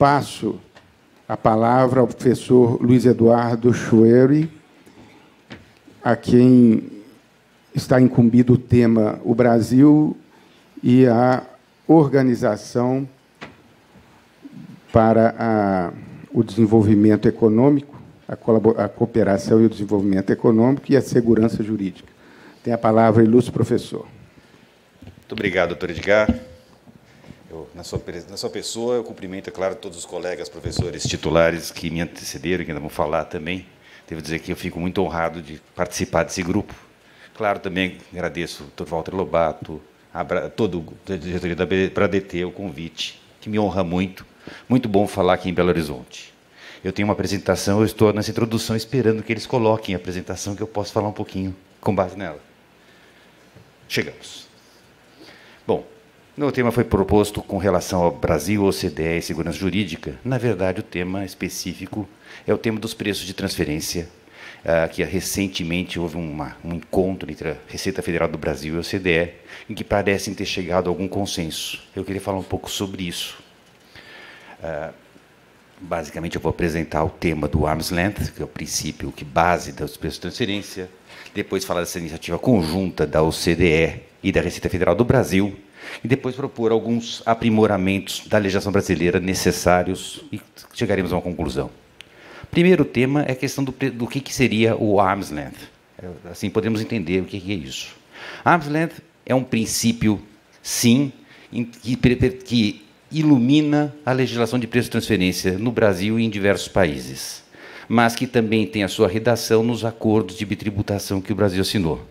passo a palavra ao professor Luiz Eduardo Schwery, a quem está incumbido o tema O Brasil e a organização para a, o desenvolvimento econômico, a, a, cooperação e o desenvolvimento econômico e a segurança jurídica. Tem a palavra, ilustre professor. Muito obrigado, doutor Edgar. Eu, na, sua, na sua pessoa, eu cumprimento, é claro, todos os colegas, professores, titulares que me antecederam, que ainda vão falar também. Devo dizer que eu fico muito honrado de participar desse grupo. Claro, também agradeço ao Dr. Walter Lobato, a, todo o diretoria da BDT, o convite, que me honra muito. Muito bom falar aqui em Belo Horizonte. Eu tenho uma apresentação, eu estou nessa introdução esperando que eles coloquem a apresentação, que eu posso falar um pouquinho com base nela. Chegamos. Bom, o tema foi proposto com relação ao Brasil, OCDE e segurança jurídica. Na verdade, o tema específico é o tema dos preços de transferência, ah, que é, recentemente houve uma, um encontro entre a Receita Federal do Brasil e a OCDE, em que parecem ter chegado a algum consenso. Eu queria falar um pouco sobre isso. Ah, basicamente, eu vou apresentar o tema do Arm's Length, que é o princípio que base dos preços de transferência, depois falar dessa iniciativa conjunta da OCDE e da Receita Federal do Brasil, e depois propor alguns aprimoramentos da legislação brasileira necessários e chegaremos a uma conclusão. Primeiro tema é a questão do, do que, que seria o arm's length. É, assim podemos entender o que, que é isso. Arm's length é um princípio, sim, que, que ilumina a legislação de preço de transferência no Brasil e em diversos países, mas que também tem a sua redação nos acordos de bitributação que o Brasil assinou.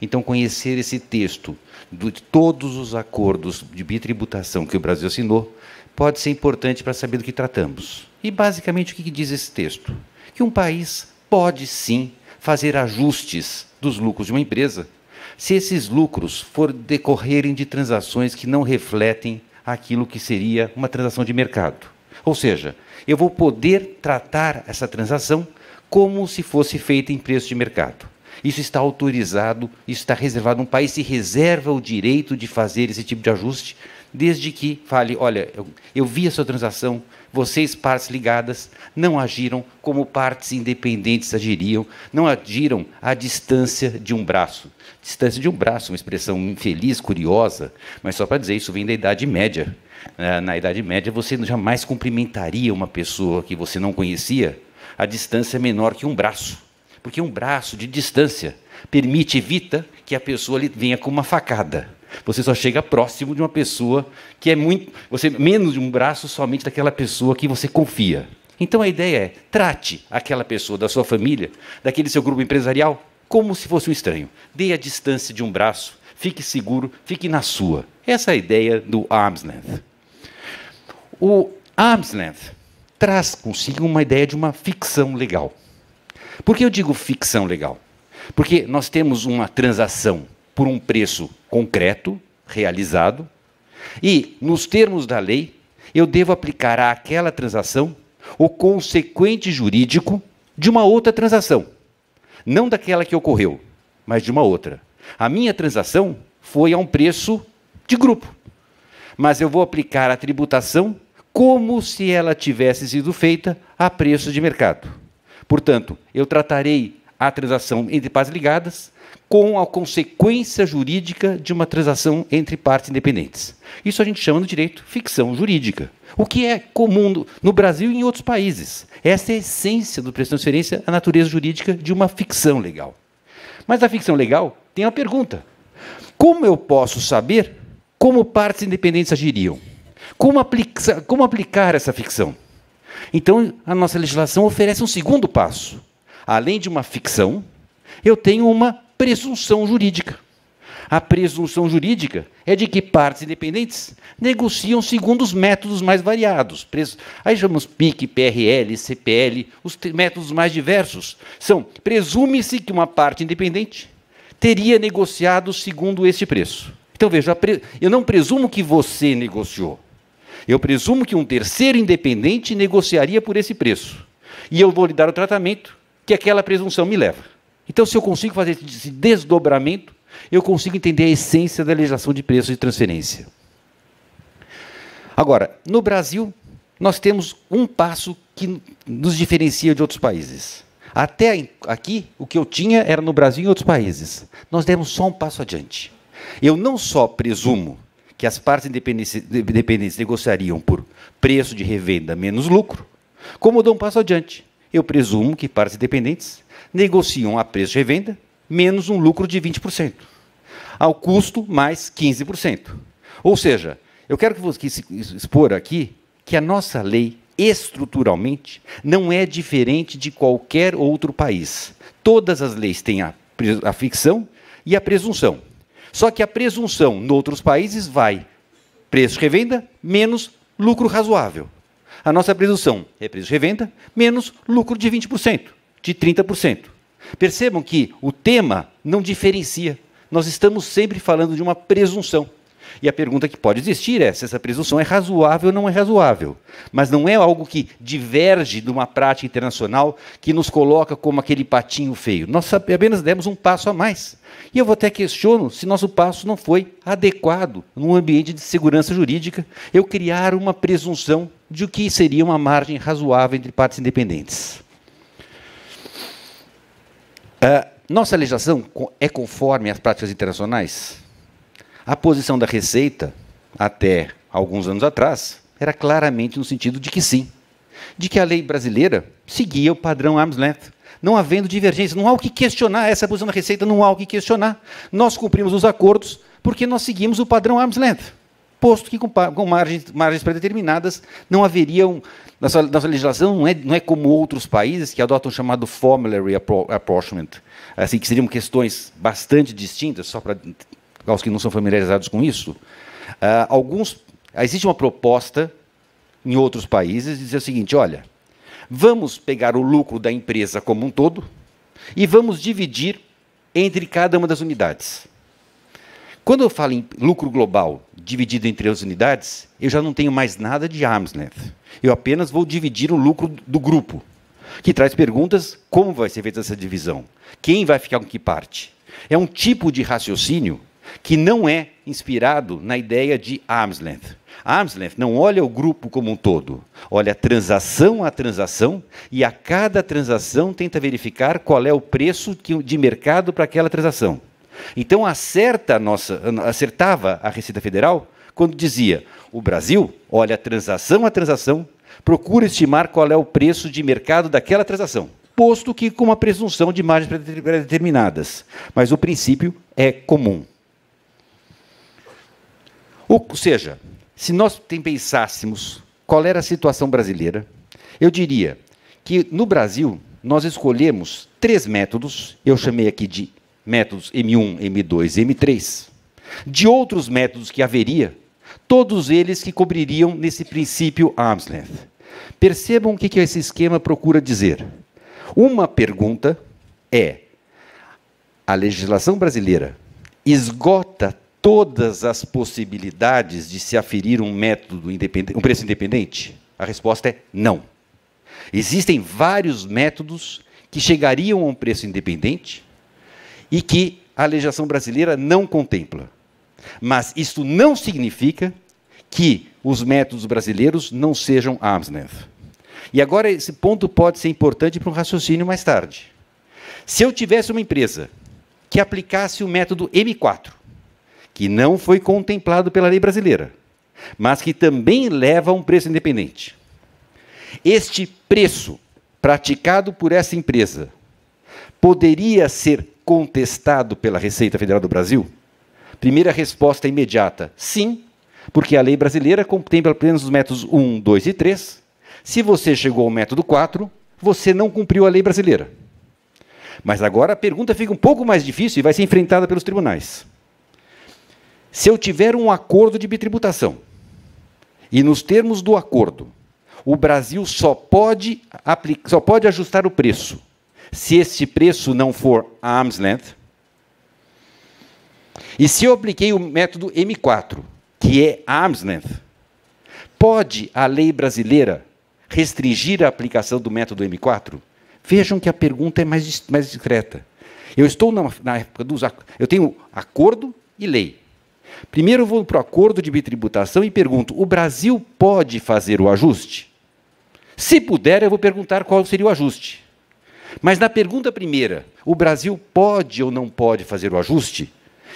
Então, conhecer esse texto de todos os acordos de bitributação que o Brasil assinou pode ser importante para saber do que tratamos. E, basicamente, o que diz esse texto? Que um país pode sim fazer ajustes dos lucros de uma empresa se esses lucros for decorrerem de transações que não refletem aquilo que seria uma transação de mercado. Ou seja, eu vou poder tratar essa transação como se fosse feita em preço de mercado. Isso está autorizado, isso está reservado. Um país se reserva o direito de fazer esse tipo de ajuste, desde que fale: olha, eu, eu vi a sua transação, vocês, partes ligadas, não agiram como partes independentes agiriam, não agiram à distância de um braço. Distância de um braço, uma expressão infeliz, curiosa, mas só para dizer, isso vem da Idade Média. Ah, na Idade Média, você jamais cumprimentaria uma pessoa que você não conhecia a distância é menor que um braço. Porque um braço de distância permite, evita que a pessoa venha com uma facada. Você só chega próximo de uma pessoa que é muito. Você menos de um braço somente daquela pessoa que você confia. Então a ideia é: trate aquela pessoa da sua família, daquele seu grupo empresarial, como se fosse um estranho. Dê a distância de um braço, fique seguro, fique na sua. Essa é a ideia do arm's length. O arm's length traz consigo uma ideia de uma ficção legal. Por que eu digo ficção legal? Porque nós temos uma transação por um preço concreto, realizado, e, nos termos da lei, eu devo aplicar àquela transação o consequente jurídico de uma outra transação. Não daquela que ocorreu, mas de uma outra. A minha transação foi a um preço de grupo. Mas eu vou aplicar a tributação como se ela tivesse sido feita a preço de mercado. Portanto, eu tratarei a transação entre partes ligadas com a consequência jurídica de uma transação entre partes independentes. Isso a gente chama no direito ficção jurídica, o que é comum no Brasil e em outros países. Essa é a essência do preço de transferência, a natureza jurídica de uma ficção legal. Mas a ficção legal tem uma pergunta: como eu posso saber como partes independentes agiriam? Como, aplica como aplicar essa ficção? Então, a nossa legislação oferece um segundo passo. Além de uma ficção, eu tenho uma presunção jurídica. A presunção jurídica é de que partes independentes negociam segundo os métodos mais variados. Aí chamamos PIC, PRL, CPL, os métodos mais diversos. São, presume-se que uma parte independente teria negociado segundo este preço. Então veja, eu não presumo que você negociou. Eu presumo que um terceiro independente negociaria por esse preço. E eu vou lhe dar o tratamento que aquela presunção me leva. Então, se eu consigo fazer esse desdobramento, eu consigo entender a essência da legislação de preços de transferência. Agora, no Brasil, nós temos um passo que nos diferencia de outros países. Até aqui, o que eu tinha era no Brasil e em outros países. Nós demos só um passo adiante. Eu não só presumo que as partes independentes negociariam por preço de revenda menos lucro, como dou um passo adiante, eu presumo que partes independentes negociam a preço de revenda menos um lucro de 20%, ao custo mais 15%. Ou seja, eu quero que você expor aqui que a nossa lei estruturalmente não é diferente de qualquer outro país. Todas as leis têm a, a ficção e a presunção. Só que a presunção, noutros países, vai preço de revenda menos lucro razoável. A nossa presunção é preço de revenda menos lucro de 20%, de 30%. Percebam que o tema não diferencia. Nós estamos sempre falando de uma presunção. E a pergunta que pode existir é se essa presunção é razoável ou não é razoável. Mas não é algo que diverge de uma prática internacional que nos coloca como aquele patinho feio. Nós apenas demos um passo a mais. E eu vou até questiono se nosso passo não foi adequado num ambiente de segurança jurídica eu criar uma presunção de o que seria uma margem razoável entre partes independentes. Uh, nossa legislação é conforme às práticas internacionais? A posição da Receita, até alguns anos atrás, era claramente no sentido de que sim, de que a lei brasileira seguia o padrão arm's length, não havendo divergência, não há o que questionar essa posição da Receita, não há o que questionar. Nós cumprimos os acordos porque nós seguimos o padrão arm's length, posto que com, com margens, margens predeterminadas não haveria nossa, nossa legislação não é, não é como outros países que adotam o chamado formulary apportionment, assim que seriam questões bastante distintas, só para aos que não são familiarizados com isso, ah, alguns, existe uma proposta em outros países de dizer o seguinte: olha, vamos pegar o lucro da empresa como um todo e vamos dividir entre cada uma das unidades. Quando eu falo em lucro global dividido entre as unidades, eu já não tenho mais nada de arm's length. Eu apenas vou dividir o lucro do grupo, que traz perguntas como vai ser feita essa divisão, quem vai ficar com que parte. É um tipo de raciocínio que não é inspirado na ideia de arm's length. Arm's length não olha o grupo como um todo, olha transação a transação e a cada transação tenta verificar qual é o preço de mercado para aquela transação. Então acerta nossa, acertava a Receita Federal quando dizia: o Brasil olha transação a transação, procura estimar qual é o preço de mercado daquela transação posto que com uma presunção de margens predeterminadas. Mas o princípio é comum. Ou seja, se nós pensássemos qual era a situação brasileira, eu diria que no Brasil nós escolhemos três métodos, eu chamei aqui de métodos M1, M2 e M3. De outros métodos que haveria, todos eles que cobririam nesse princípio arm's length. Percebam o que esse esquema procura dizer. Uma pergunta é: a legislação brasileira esgota todas as possibilidades de se aferir um método um preço independente? A resposta é não. Existem vários métodos que chegariam a um preço independente e que a legislação brasileira não contempla. Mas isso não significa que os métodos brasileiros não sejam Amsnet. E agora esse ponto pode ser importante para um raciocínio mais tarde. Se eu tivesse uma empresa que aplicasse o método M4, que não foi contemplado pela lei brasileira, mas que também leva a um preço independente. Este preço praticado por essa empresa poderia ser contestado pela Receita Federal do Brasil? Primeira resposta imediata: sim, porque a lei brasileira contempla apenas os métodos 1, 2 e 3. Se você chegou ao método 4, você não cumpriu a lei brasileira. Mas agora a pergunta fica um pouco mais difícil e vai ser enfrentada pelos tribunais. Se eu tiver um acordo de bitributação, e nos termos do acordo, o Brasil só pode, só pode ajustar o preço se este preço não for arm's length. E se eu apliquei o método M4, que é arm's length, pode a lei brasileira restringir a aplicação do método M4? Vejam que a pergunta é mais, mais discreta. Eu estou na, na época dos eu tenho acordo e lei. Primeiro eu vou para o acordo de bitributação e pergunto: o Brasil pode fazer o ajuste? Se puder, eu vou perguntar qual seria o ajuste. Mas na pergunta primeira, o Brasil pode ou não pode fazer o ajuste?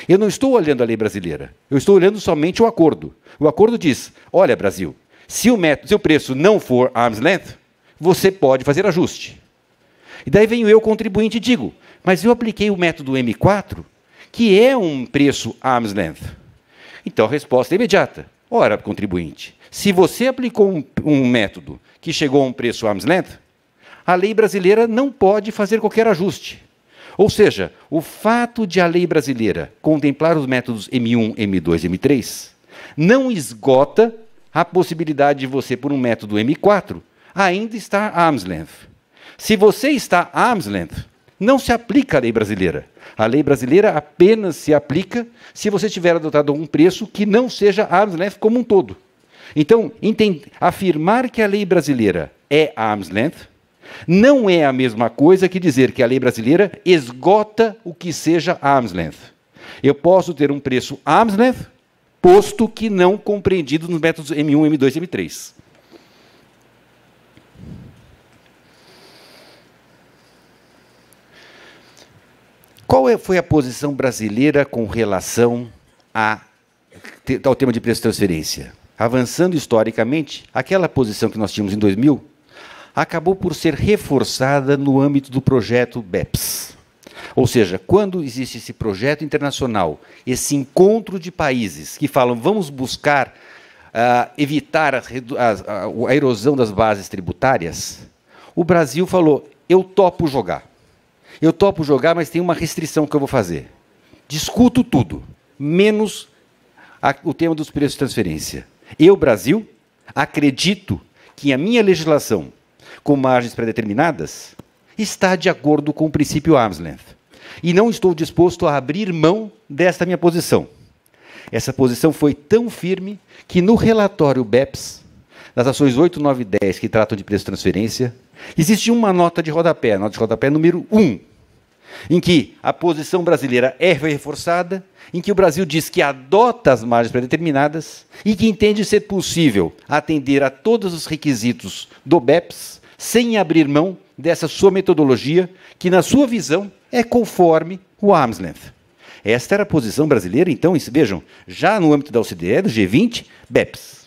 Eu não estou olhando a lei brasileira, eu estou olhando somente o acordo. O acordo diz: olha, Brasil, se o, método, se o preço não for arm's length, você pode fazer ajuste. E daí venho eu, contribuinte, e digo: mas eu apliquei o método M4, que é um preço arm's length. Então, a resposta é imediata. Ora, contribuinte, se você aplicou um, um método que chegou a um preço arm's length, a lei brasileira não pode fazer qualquer ajuste. Ou seja, o fato de a lei brasileira contemplar os métodos M1, M2, M3 não esgota a possibilidade de você, por um método M4, ainda estar arm's length. Se você está arm's length, não se aplica à lei brasileira. A lei brasileira apenas se aplica se você tiver adotado um preço que não seja arm's length como um todo. Então, afirmar que a lei brasileira é arm's length não é a mesma coisa que dizer que a lei brasileira esgota o que seja arm's length. Eu posso ter um preço arm's length, posto que não compreendido nos métodos M1, M2 e M3. Qual é, foi a posição brasileira com relação a, ao tema de preço de transferência? Avançando historicamente, aquela posição que nós tínhamos em 2000 acabou por ser reforçada no âmbito do projeto BEPS. Ou seja, quando existe esse projeto internacional, esse encontro de países que falam vamos buscar uh, evitar a, a, a erosão das bases tributárias, o Brasil falou eu topo jogar. Eu topo jogar, mas tem uma restrição que eu vou fazer. Discuto tudo, menos a, o tema dos preços de transferência. Eu, Brasil, acredito que a minha legislação com margens predeterminadas está de acordo com o princípio arm's length. E não estou disposto a abrir mão desta minha posição. Essa posição foi tão firme que no relatório BEPS, nas ações 8, 9 e 10 que tratam de preço de transferência, existe uma nota de rodapé, a nota de rodapé número 1, em que a posição brasileira é reforçada, em que o Brasil diz que adota as margens predeterminadas e que entende ser possível atender a todos os requisitos do BEPS sem abrir mão dessa sua metodologia, que, na sua visão, é conforme o arm's length. Esta era a posição brasileira, então, vejam, já no âmbito da OCDE, do G20, BEPS.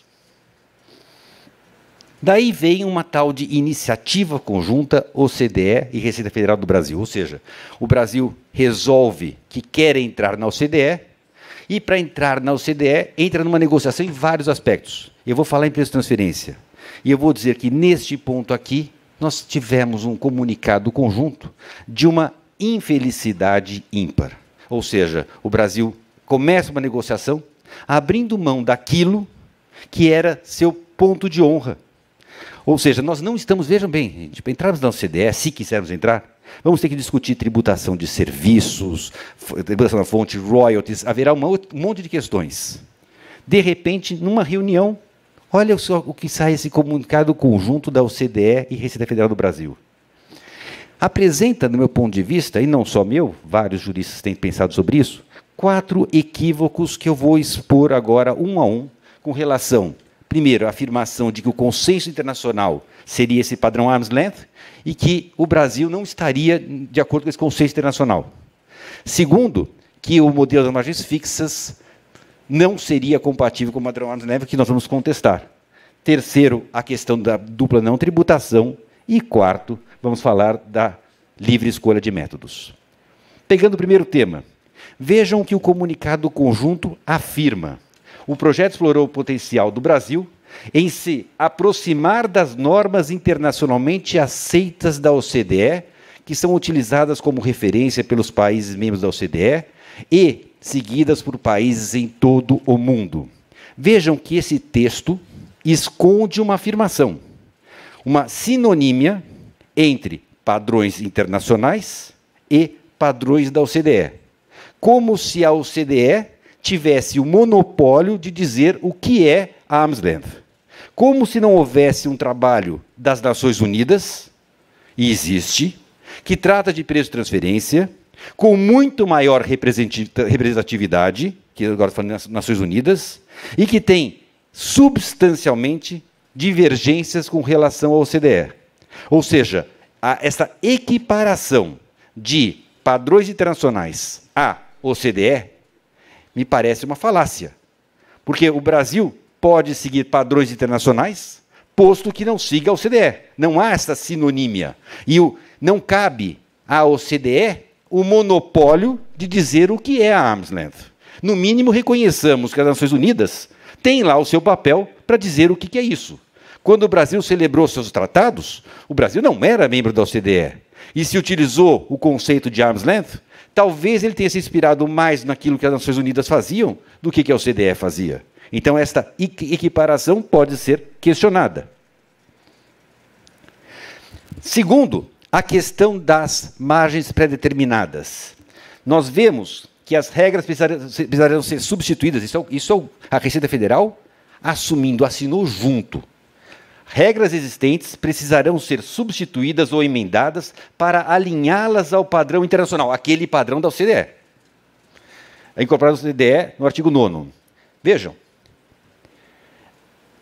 Daí vem uma tal de iniciativa conjunta OCDE e Receita Federal do Brasil, ou seja, o Brasil resolve que quer entrar na OCDE e para entrar na OCDE entra numa negociação em vários aspectos. Eu vou falar em preço de transferência e eu vou dizer que neste ponto aqui nós tivemos um comunicado conjunto de uma infelicidade ímpar. Ou seja, o Brasil começa uma negociação abrindo mão daquilo que era seu ponto de honra, ou seja, nós não estamos, vejam bem, gente, para entrarmos na OCDE, se quisermos entrar, vamos ter que discutir tributação de serviços, tributação da fonte, royalties, haverá uma, um monte de questões. De repente, numa reunião, olha só o que sai esse comunicado conjunto da OCDE e Receita Federal do Brasil. Apresenta, do meu ponto de vista, e não só meu, vários juristas têm pensado sobre isso, quatro equívocos que eu vou expor agora um a um com relação primeiro, a afirmação de que o consenso internacional seria esse padrão arm's length e que o Brasil não estaria de acordo com esse consenso internacional. Segundo, que o modelo das margens fixas não seria compatível com o padrão arm's length, que nós vamos contestar. Terceiro, a questão da dupla não tributação. E quarto, vamos falar da livre escolha de métodos. Pegando o primeiro tema, vejam que o comunicado conjunto afirma o projeto explorou o potencial do Brasil em se aproximar das normas internacionalmente aceitas da OCDE, que são utilizadas como referência pelos países membros da OCDE e seguidas por países em todo o mundo. Vejam que esse texto esconde uma afirmação, uma sinonímia entre padrões internacionais e padrões da OCDE. Como se a OCDE tivesse o monopólio de dizer o que é a arm's length. Como se não houvesse um trabalho das Nações Unidas, e existe, que trata de preço de transferência, com muito maior representatividade, que agora falando das Nações Unidas, e que tem substancialmente divergências com relação ao CDE. Ou seja, essa equiparação de padrões internacionais à OCDE me parece uma falácia. Porque o Brasil pode seguir padrões internacionais, posto que não siga a OCDE. Não há essa sinonímia. E o, não cabe à OCDE o monopólio de dizer o que é a arm's length. No mínimo, reconheçamos que as Nações Unidas têm lá o seu papel para dizer o que é isso. Quando o Brasil celebrou seus tratados, o Brasil não era membro da OCDE e se utilizou o conceito de arm's length Talvez ele tenha se inspirado mais naquilo que as Nações Unidas faziam do que, que a OCDE fazia. Então, esta equiparação pode ser questionada. Segundo, a questão das margens pré-determinadas. Nós vemos que as regras precisarão ser substituídas, isso, é, isso é a Receita Federal assumindo, assinou junto Regras existentes precisarão ser substituídas ou emendadas para alinhá-las ao padrão internacional, aquele padrão da OCDE. É incorporado ao OCDE no artigo 9. Vejam,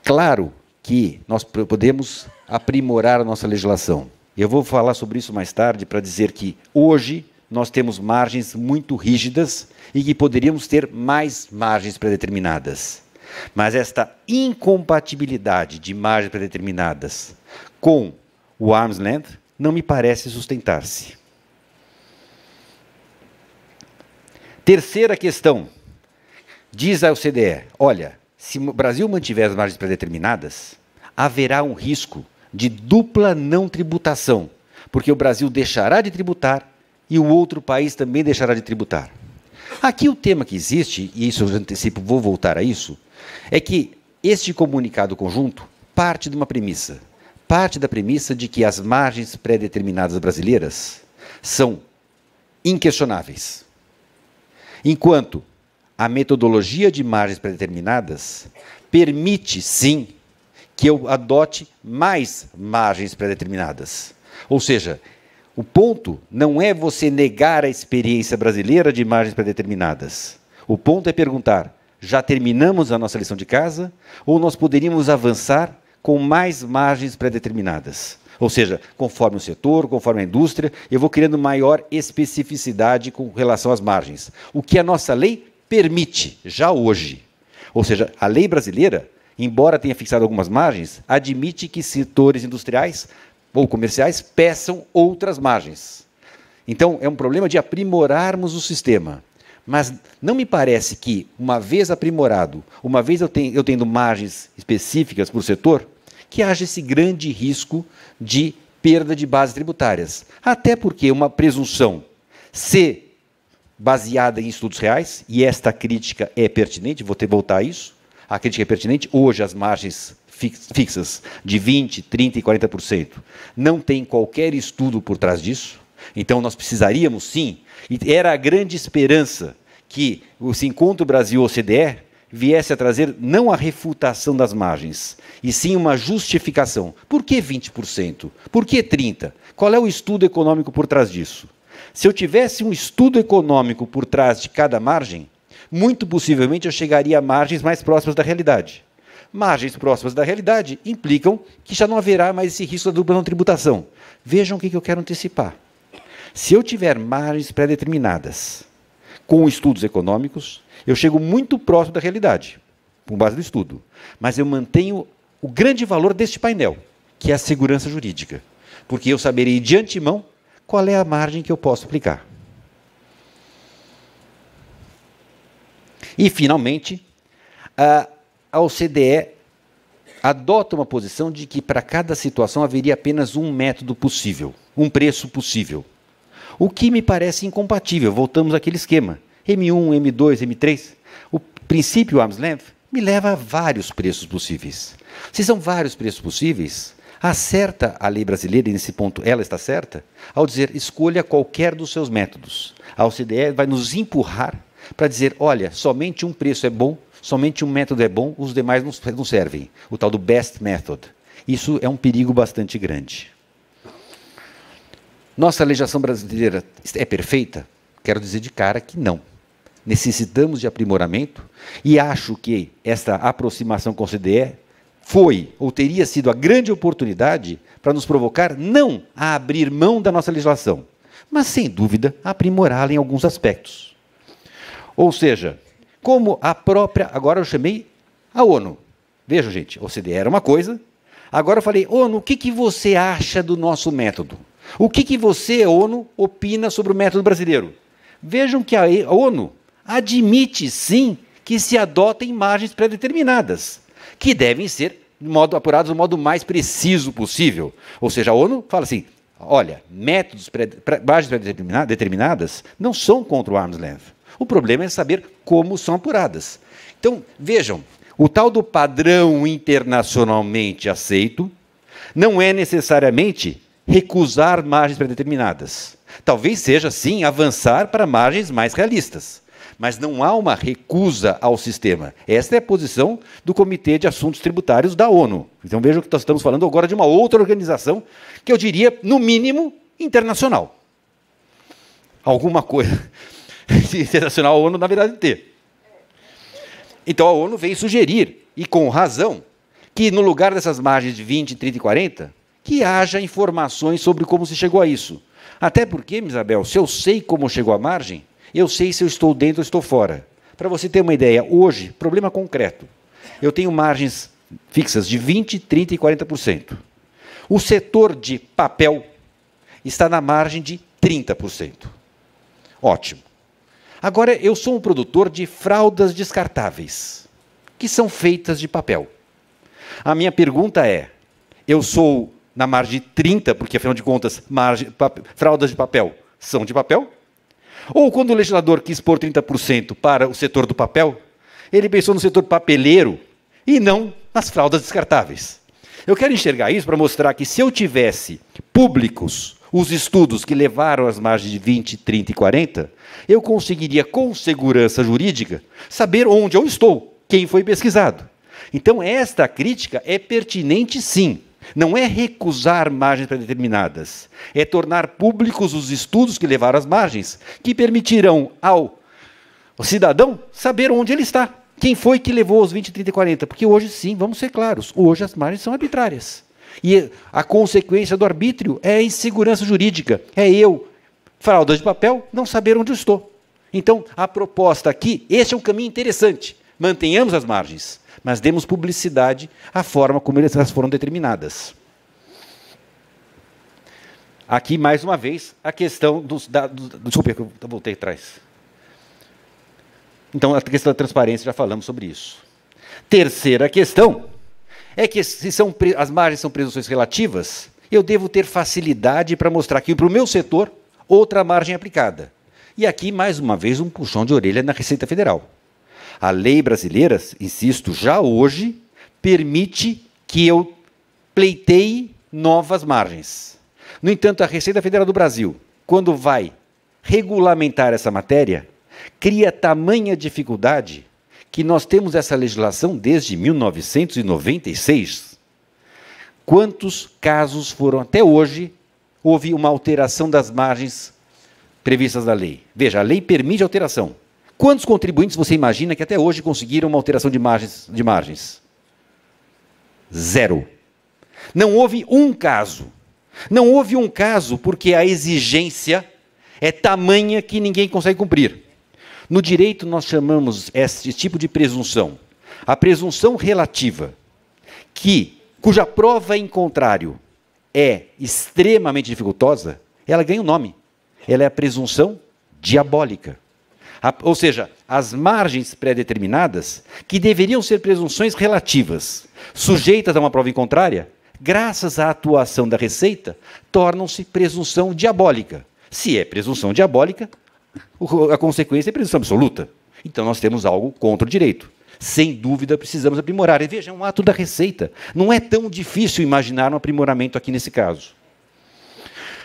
claro que nós podemos aprimorar a nossa legislação. Eu vou falar sobre isso mais tarde para dizer que hoje nós temos margens muito rígidas e que poderíamos ter mais margens predeterminadas. Mas esta incompatibilidade de margens predeterminadas com o arm's length não me parece sustentar-se. Terceira questão. Diz ao CDE: olha, se o Brasil mantiver as margens predeterminadas, haverá um risco de dupla não tributação, porque o Brasil deixará de tributar e o outro país também deixará de tributar. Aqui o tema que existe, e isso eu antecipo, vou voltar a isso, é que este comunicado conjunto parte de uma premissa. Parte da premissa de que as margens pré-determinadas brasileiras são inquestionáveis. Enquanto a metodologia de margens pré-determinadas permite, sim, que eu adote mais margens pré-determinadas. Ou seja, o ponto não é você negar a experiência brasileira de margens pré-determinadas. O ponto é perguntar já terminamos a nossa lição de casa, ou nós poderíamos avançar com mais margens pré-determinadas. Ou seja, conforme o setor, conforme a indústria, eu vou criando maior especificidade com relação às margens. O que a nossa lei permite, já hoje. Ou seja, a lei brasileira, embora tenha fixado algumas margens, admite que setores industriais ou comerciais peçam outras margens. Então, é um problema de aprimorarmos o sistema. Mas não me parece que, uma vez aprimorado, uma vez eu, eu tendo margens específicas para o setor, que haja esse grande risco de perda de bases tributárias. Até porque uma presunção se baseada em estudos reais, e esta crítica é pertinente, vou ter voltar a isso. A crítica é pertinente. Hoje as margens fixas de 20, 30 e 40% não tem qualquer estudo por trás disso. Então nós precisaríamos sim, e era a grande esperança que esse encontro Brasil-OCDE viesse a trazer não a refutação das margens, e sim uma justificação. Por que 20%? Por que 30%? Qual é o estudo econômico por trás disso? Se eu tivesse um estudo econômico por trás de cada margem, muito possivelmente eu chegaria a margens mais próximas da realidade. Margens próximas da realidade implicam que já não haverá mais esse risco da dupla não tributação. Vejam o que eu quero antecipar. Se eu tiver margens pré-determinadas com estudos econômicos, eu chego muito próximo da realidade, com base no estudo. Mas eu mantenho o grande valor deste painel, que é a segurança jurídica. Porque eu saberei de antemão qual é a margem que eu posso aplicar. E, finalmente, a, a OCDE adota uma posição de que para cada situação haveria apenas um método possível, um preço possível. O que me parece incompatível, voltamos àquele esquema. M1, M2, M3. O princípio arm's length me leva a vários preços possíveis. Se são vários preços possíveis, acerta a lei brasileira, e nesse ponto ela está certa, ao dizer escolha qualquer dos seus métodos. A OCDE vai nos empurrar para dizer: olha, somente um preço é bom, somente um método é bom, os demais não servem. O tal do best method. Isso é um perigo bastante grande. Nossa legislação brasileira é perfeita? Quero dizer de cara que não. Necessitamos de aprimoramento e acho que esta aproximação com o CDE foi ou teria sido a grande oportunidade para nos provocar não a abrir mão da nossa legislação, mas sem dúvida aprimorá-la em alguns aspectos. Ou seja, como a própria, agora eu chamei a ONU. Vejam, gente, o CDE era uma coisa, agora eu falei, ONU, o que, que você acha do nosso método? O que, que você, ONU, opina sobre o método brasileiro? Vejam que a ONU admite, sim, que se adotem imagens pré-determinadas, que devem ser modo, apurados do modo mais preciso possível. Ou seja, a ONU fala assim: olha, métodos, pré, pré, imagens pré-determinadas não são contra o arm's length. O problema é saber como são apuradas. Então, vejam, o tal do padrão internacionalmente aceito não é necessariamente recusar margens predeterminadas. Talvez seja, sim, avançar para margens mais realistas. Mas não há uma recusa ao sistema. Esta é a posição do Comitê de Assuntos Tributários da ONU. Então vejam que nós estamos falando agora de uma outra organização que eu diria, no mínimo, internacional. Alguma coisa internacional a ONU, na verdade, ter. Então a ONU veio sugerir, e com razão, que no lugar dessas margens de 20, 30 e 40, que haja informações sobre como se chegou a isso. Até porque, Isabel, se eu sei como chegou à margem, eu sei se eu estou dentro ou estou fora. Para você ter uma ideia, hoje, problema concreto, eu tenho margens fixas de 20, 30 e 40%. O setor de papel está na margem de 30%. Ótimo. Agora, eu sou um produtor de fraldas descartáveis, que são feitas de papel. A minha pergunta é: eu sou na margem de 30, porque afinal de contas, margem, fraldas de papel são de papel. Ou quando o legislador quis pôr 30% para o setor do papel, ele pensou no setor papeleiro e não nas fraldas descartáveis. Eu quero enxergar isso para mostrar que se eu tivesse públicos os estudos que levaram às margens de 20, 30 e 40, eu conseguiria com segurança jurídica saber onde eu estou, quem foi pesquisado. Então esta crítica é pertinente sim. Não é recusar margens predeterminadas, é tornar públicos os estudos que levaram às margens, que permitirão ao cidadão saber onde ele está. Quem foi que levou os 20, 30 e 40? Porque hoje, sim, vamos ser claros, hoje as margens são arbitrárias. E a consequência do arbítrio é a insegurança jurídica. É eu, fralda de papel, não saber onde eu estou. Então, a proposta aqui, este é um caminho interessante. Mantenhamos as margens mas demos publicidade à forma como elas foram determinadas. Aqui, mais uma vez, a questão dos. dados. desculpa, eu voltei atrás. Então, a questão da transparência, já falamos sobre isso. Terceira questão é que se são, as margens são presunções relativas, eu devo ter facilidade para mostrar aqui para o meu setor outra margem aplicada. E aqui, mais uma vez, um puxão de orelha na Receita Federal. A lei brasileira, insisto, já hoje permite que eu pleiteie novas margens. No entanto, a Receita Federal do Brasil, quando vai regulamentar essa matéria, cria tamanha dificuldade que nós temos essa legislação desde 1996. Quantos casos foram até hoje houve uma alteração das margens previstas na lei? Veja, a lei permite alteração. Quantos contribuintes você imagina que até hoje conseguiram uma alteração de margens? De margens? Zero. Não houve um caso. Não houve um caso porque a exigência é tamanha que ninguém consegue cumprir. No direito, nós chamamos esse tipo de presunção a presunção relativa, que cuja prova em contrário é extremamente dificultosa, ela ganha o um nome. Ela é a presunção diabólica ou seja, as margens pré-determinadas, que deveriam ser presunções relativas, sujeitas a uma prova em contrária, graças à atuação da Receita, tornam-se presunção diabólica. Se é presunção diabólica, a consequência é presunção absoluta. Então nós temos algo contra o direito. Sem dúvida, precisamos aprimorar. E veja, é um ato da Receita. Não é tão difícil imaginar um aprimoramento aqui nesse caso.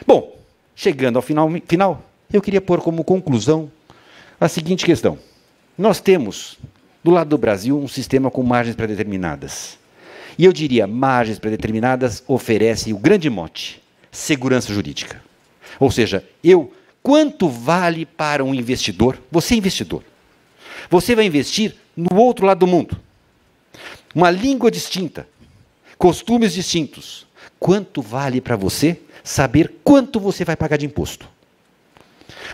Bom, chegando ao final, final eu queria pôr como conclusão a seguinte questão: nós temos, do lado do Brasil, um sistema com margens predeterminadas. E eu diria, margens predeterminadas oferecem o grande mote: segurança jurídica. Ou seja, eu quanto vale para um investidor? Você é investidor. Você vai investir no outro lado do mundo. Uma língua distinta, costumes distintos. Quanto vale para você saber quanto você vai pagar de imposto?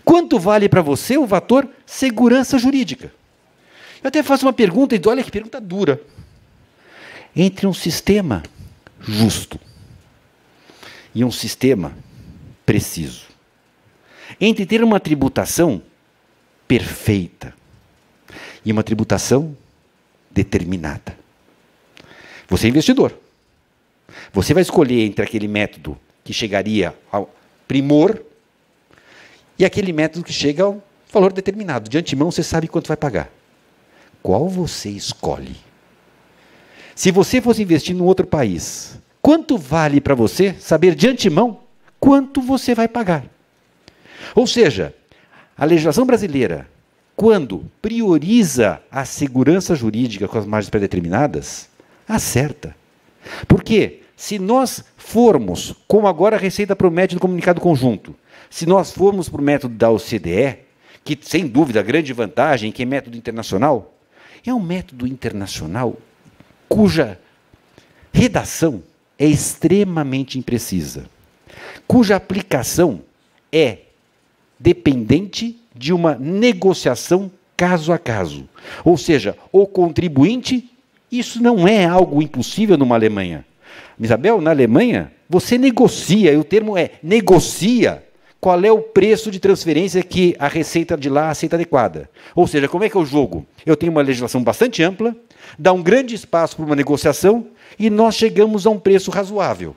Quanto vale para você o fator segurança jurídica? Eu até faço uma pergunta, e olha que pergunta dura. Entre um sistema justo e um sistema preciso, entre ter uma tributação perfeita e uma tributação determinada. Você é investidor. Você vai escolher entre aquele método que chegaria ao primor e aquele método que chega ao é valor determinado. De antemão você sabe quanto vai pagar. Qual você escolhe? Se você fosse investir num outro país, quanto vale para você saber de antemão quanto você vai pagar? Ou seja, a legislação brasileira, quando prioriza a segurança jurídica com as margens pré-determinadas, acerta. Por quê? Se nós formos, como agora a Receita promete no comunicado conjunto, se nós formos para o método da OCDE, que sem dúvida a grande vantagem que é método internacional, é um método internacional cuja redação é extremamente imprecisa, cuja aplicação é dependente de uma negociação caso a caso. Ou seja, o contribuinte, isso não é algo impossível numa Alemanha. Isabel, na Alemanha, você negocia, e o termo é negocia, qual é o preço de transferência que a receita de lá aceita adequada. Ou seja, como é que é o jogo? Eu tenho uma legislação bastante ampla, dá um grande espaço para uma negociação e nós chegamos a um preço razoável.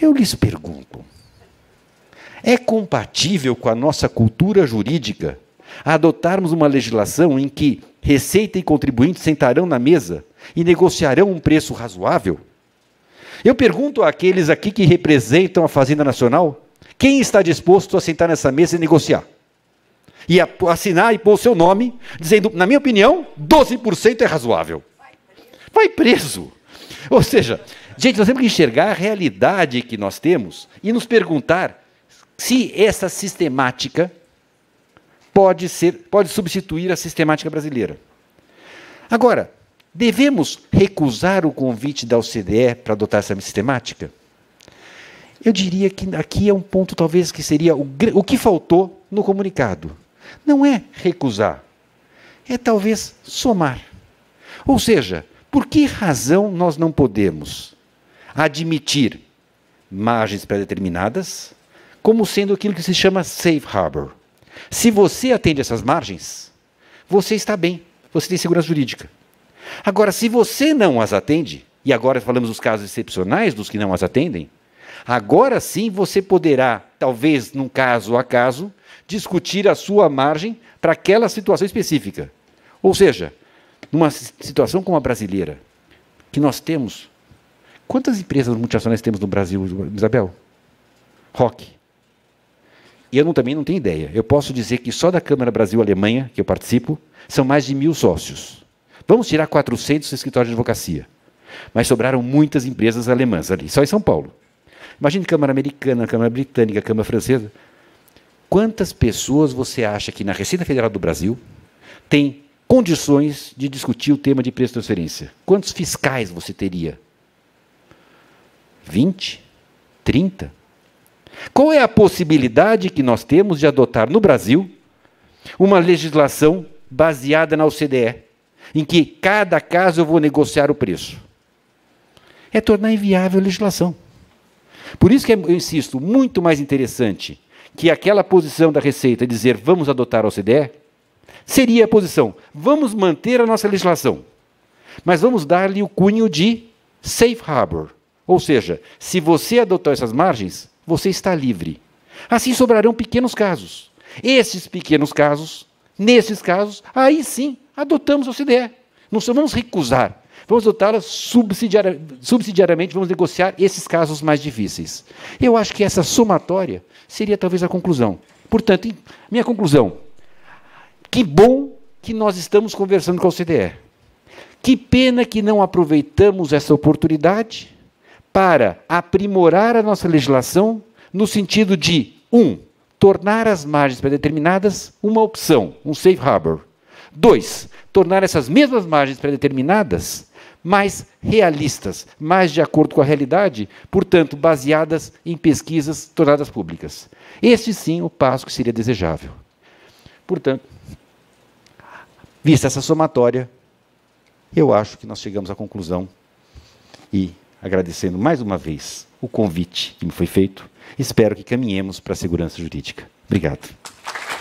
Eu lhes pergunto: é compatível com a nossa cultura jurídica adotarmos uma legislação em que receita e contribuinte sentarão na mesa e negociarão um preço razoável? Eu pergunto àqueles aqui que representam a Fazenda Nacional, quem está disposto a sentar nessa mesa e negociar? E assinar e pôr o seu nome, dizendo, na minha opinião, 12% é razoável. Vai preso. Ou seja, gente, nós temos que enxergar a realidade que nós temos e nos perguntar se essa sistemática pode, ser, pode substituir a sistemática brasileira. Agora, Devemos recusar o convite da OCDE para adotar essa sistemática? Eu diria que aqui é um ponto, talvez, que seria o, o que faltou no comunicado. Não é recusar, é talvez somar. Ou seja, por que razão nós não podemos admitir margens pré-determinadas como sendo aquilo que se chama safe harbor? Se você atende essas margens, você está bem, você tem segurança jurídica. Agora, se você não as atende, e agora falamos dos casos excepcionais dos que não as atendem, agora sim você poderá, talvez num caso a caso, discutir a sua margem para aquela situação específica. Ou seja, numa situação como a brasileira, que nós temos. Quantas empresas multinacionais temos no Brasil, Isabel? Rock. E eu não, também não tenho ideia. Eu posso dizer que só da Câmara Brasil-Alemanha, que eu participo, são mais de mil sócios. Vamos tirar 400 escritórios de advocacia. Mas sobraram muitas empresas alemãs ali, só em São Paulo. Imagine Câmara Americana, Câmara Britânica, Câmara Francesa. Quantas pessoas você acha que na Receita Federal do Brasil tem condições de discutir o tema de preço de transferência? Quantos fiscais você teria? 20? 30? Qual é a possibilidade que nós temos de adotar no Brasil uma legislação baseada na OCDE? em que cada caso eu vou negociar o preço. É tornar inviável a legislação. Por isso que é, eu insisto, muito mais interessante que aquela posição da Receita dizer vamos adotar a OCDE, seria a posição vamos manter a nossa legislação, mas vamos dar-lhe o cunho de safe harbor. Ou seja, se você adotar essas margens, você está livre. Assim sobrarão pequenos casos. Esses pequenos casos, nesses casos, aí sim adotamos a OCDE. Não vamos recusar, vamos adotá-la subsidiariamente, vamos negociar esses casos mais difíceis. Eu acho que essa somatória seria talvez a conclusão. Portanto, minha conclusão: que bom que nós estamos conversando com a OCDE. Que pena que não aproveitamos essa oportunidade para aprimorar a nossa legislação no sentido de, um, tornar as margens predeterminadas uma opção, um safe harbor. Dois, tornar essas mesmas margens predeterminadas mais realistas, mais de acordo com a realidade, portanto, baseadas em pesquisas tornadas públicas. Este sim o passo que seria desejável. Portanto, vista essa somatória, eu acho que nós chegamos à conclusão e agradecendo mais uma vez o convite que me foi feito, espero que caminhemos para a segurança jurídica. Obrigado.